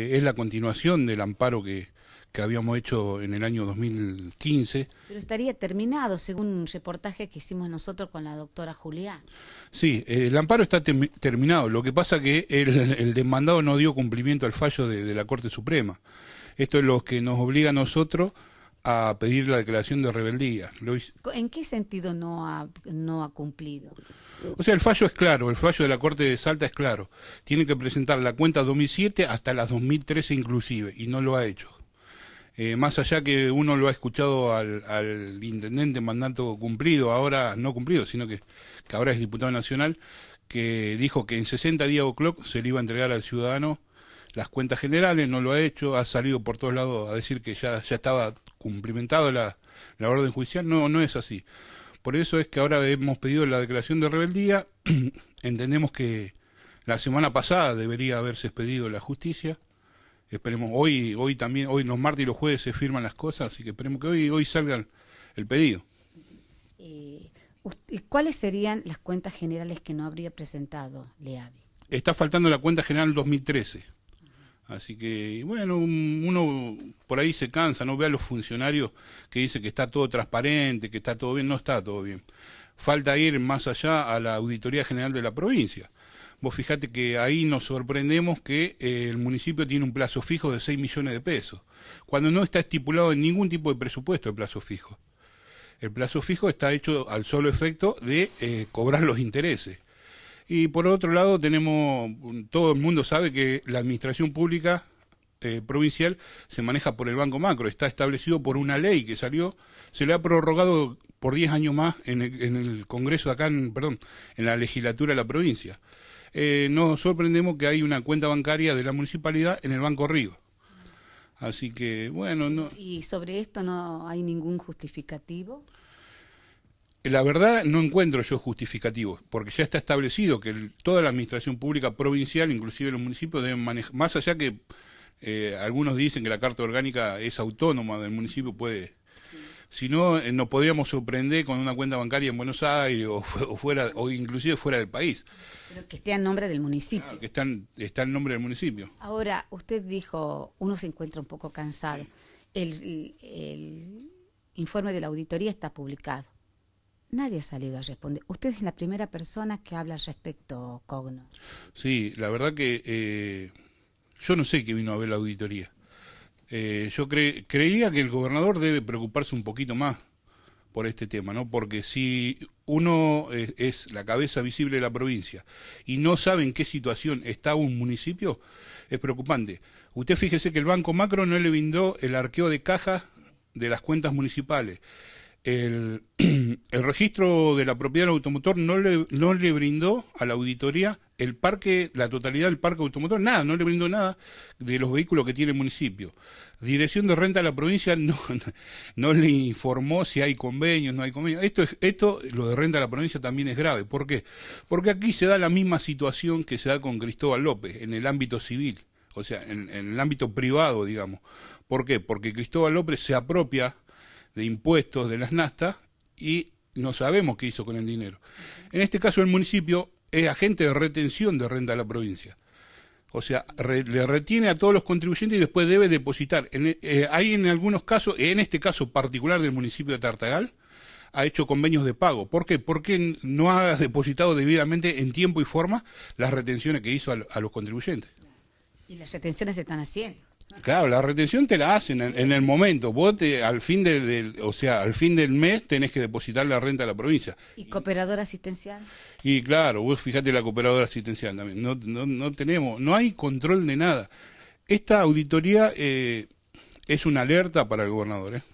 Eh, es la continuación del amparo que, habíamos hecho en el año 2015. Pero estaría terminado, según un reportaje que hicimos nosotros con la doctora Julián. Sí, eh, el amparo está terminado. Lo que pasa que el, demandado no dio cumplimiento al fallo de, de la Corte Suprema. Esto es lo que nos obliga a nosotros a pedir la declaración de rebeldía. ¿En qué sentido no ha, no ha cumplido? O sea, el fallo es claro, el fallo de la Corte de Salta es claro. Tiene que presentar la cuenta 2007 hasta las 2013 inclusive, y no lo ha hecho. Eh, más allá que uno lo ha escuchado al, intendente mandato cumplido, ahora no cumplido, sino que, ahora es diputado nacional, que dijo que en 60 días o clock se le iba a entregar al ciudadano las cuentas generales, no lo ha hecho, ha salido por todos lados a decir que ya, ya estaba cumplimentado la, orden judicial. No, no es así. Por eso es que ahora hemos pedido la declaración de rebeldía. Entendemos que la semana pasada debería haberse expedido la justicia. Esperemos hoy, hoy también, hoy los martes y los jueves se firman las cosas, así que esperemos que hoy, hoy salga el pedido. Eh, ¿Y ¿Cuáles serían las cuentas generales que no habría presentado Leavi? Está faltando la cuenta general 2013. Así que, bueno, uno por ahí se cansa, no ve a los funcionarios que dicen que está todo transparente, que está todo bien, no está todo bien. Falta ir más allá a la Auditoría General de la provincia. Vos fijate que ahí nos sorprendemos que eh, el municipio tiene un plazo fijo de 6 millones de pesos, cuando no está estipulado en ningún tipo de presupuesto el plazo fijo. El plazo fijo está hecho al solo efecto de eh, cobrar los intereses y por otro lado, tenemos, todo el mundo sabe que la administración pública eh, provincial se maneja por el Banco Macro, está establecido por una ley que salió, se le ha prorrogado por 10 años más en el, en el Congreso acá, en, perdón, en la legislatura de la provincia. Eh, nos sorprendemos que hay una cuenta bancaria de la municipalidad en el Banco Río. Así que, bueno, no. ¿Y sobre esto no hay ningún justificativo? la verdad no encuentro yo justificativos, porque ya está establecido que toda la administración pública provincial, inclusive los municipios, deben manejar, más allá que eh, algunos dicen que la Carta Orgánica es autónoma del municipio, puede... Si no, eh, nos podríamos sorprender con una cuenta bancaria en Buenos Aires o, fuera, o inclusive fuera del país. Pero que esté en nombre del municipio. que está, en nombre del municipio. Ahora, usted dijo, uno se encuentra un poco cansado. el informe de la auditoría está publicado Nadie ha salido a responder. Usted es la primera persona que habla al respecto, Cogno. Sí, la verdad que eh, yo no sé qué vino a ver la auditoría. Eh, yo creía que el gobernador debe preocuparse un poquito más por este tema, ¿no? Porque si uno es, la cabeza visible de la provincia y no sabe en qué situación está un municipio, es preocupante. Usted fíjese que el Banco Macro no le brindó el arqueo de cajas de las cuentas municipales. el, registro de la propiedad del automotor no le, no le brindó a la auditoría el parque, la totalidad del parque automotor, nada, no le brindó nada de los vehículos que tiene el municipio. Dirección de renta de la provincia no, le informó si hay convenios, no hay convenios. Esto, esto, lo de renta de la provincia también es grave. ¿Por qué? Porque aquí se da la misma situación que se da con Cristóbal López en el ámbito civil, o sea, en, en el ámbito privado, digamos. ¿Por qué? Porque Cristóbal López se apropia de impuestos de las NASTA, y no sabemos qué hizo con el dinero. En este caso el municipio es agente de retención de renta a la provincia. O sea, le retiene a todos los contribuyentes y después debe depositar. En, eh, hay en algunos casos, en este caso particular del municipio de Tartagal, ha hecho convenios de pago. ¿Por qué? Porque no ha depositado debidamente en tiempo y forma las retenciones que hizo a, a los contribuyentes. Y las retenciones se están haciendo. Claro, la retención te la hacen en, el momento. Vos al fin del, o sea, al fin del mes tenés que depositar la renta a la provincia. ¿Y cooperadora asistencial? Y claro, vos fijate la cooperadora asistencial también. No, tenemos, no hay control de nada. Esta auditoría eh, es una alerta para el gobernador. ¿eh?